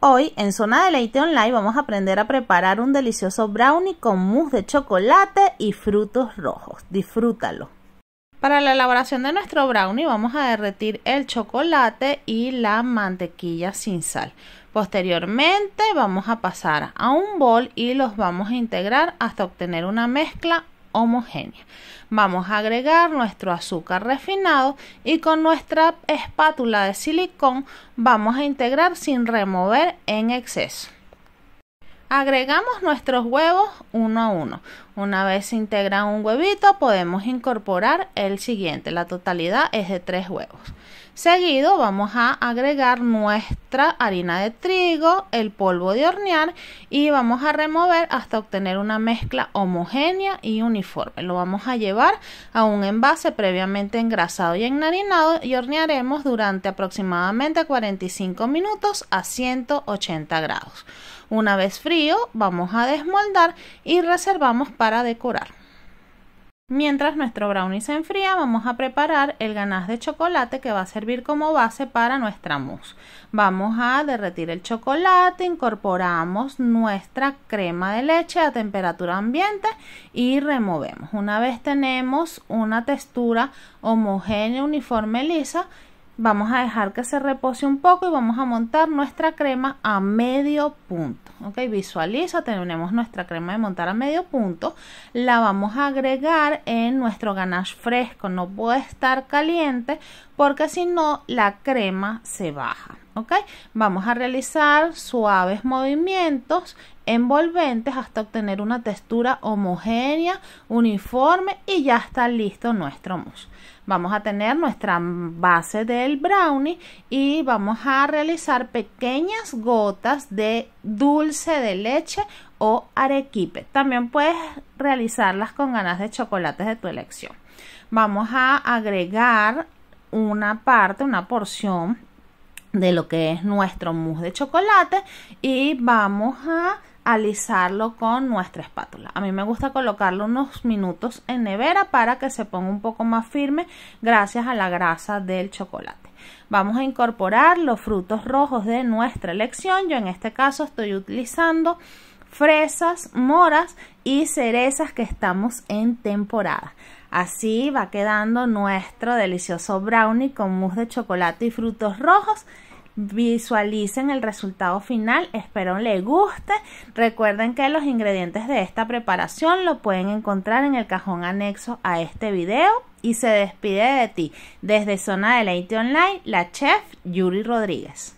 Hoy en Zona de Leite Online vamos a aprender a preparar un delicioso brownie con mousse de chocolate y frutos rojos. Disfrútalo. Para la elaboración de nuestro brownie vamos a derretir el chocolate y la mantequilla sin sal. Posteriormente vamos a pasar a un bol y los vamos a integrar hasta obtener una mezcla homogénea. Vamos a agregar nuestro azúcar refinado y con nuestra espátula de silicón vamos a integrar sin remover en exceso. Agregamos nuestros huevos uno a uno. Una vez se integra un huevito, podemos incorporar el siguiente. La totalidad es de tres huevos. Seguido vamos a agregar nuestra harina de trigo, el polvo de hornear y vamos a remover hasta obtener una mezcla homogénea y uniforme. Lo vamos a llevar a un envase previamente engrasado y enharinado y hornearemos durante aproximadamente 45 minutos a 180 grados. Una vez frío, vamos a desmoldar y reservamos para decorar. Mientras nuestro brownie se enfría, vamos a preparar el ganache de chocolate que va a servir como base para nuestra mousse. Vamos a derretir el chocolate, incorporamos nuestra crema de leche a temperatura ambiente y removemos. Una vez tenemos una textura homogénea, uniforme, lisa, vamos a dejar que se repose un poco y vamos a montar nuestra crema a medio punto. Ok, visualiza, tenemos nuestra crema de montar a medio punto. La vamos a agregar en nuestro ganache fresco, no puede estar caliente porque si no la crema se baja. Ok, vamos a realizar suaves movimientos envolventes hasta obtener una textura homogénea, uniforme y ya está listo nuestro mousse. Vamos a tener nuestra base del brownie y vamos a realizar pequeñas gotas de dulce de leche o arequipe. También puedes realizarlas con ganas de chocolates de tu elección. Vamos a agregar una parte, una porción de lo que es nuestro mousse de chocolate y vamos a alisarlo con nuestra espátula. A mí me gusta colocarlo unos minutos en nevera para que se ponga un poco más firme gracias a la grasa del chocolate. Vamos a incorporar los frutos rojos de nuestra elección. Yo en este caso estoy utilizando fresas, moras y cerezas que estamos en temporada. Así va quedando nuestro delicioso brownie con mousse de chocolate y frutos rojos visualicen el resultado final. Espero le guste. Recuerden que los ingredientes de esta preparación lo pueden encontrar en el cajón anexo a este video. Y se despide de ti desde Zona de Leite Online, la chef Yuri Rodríguez.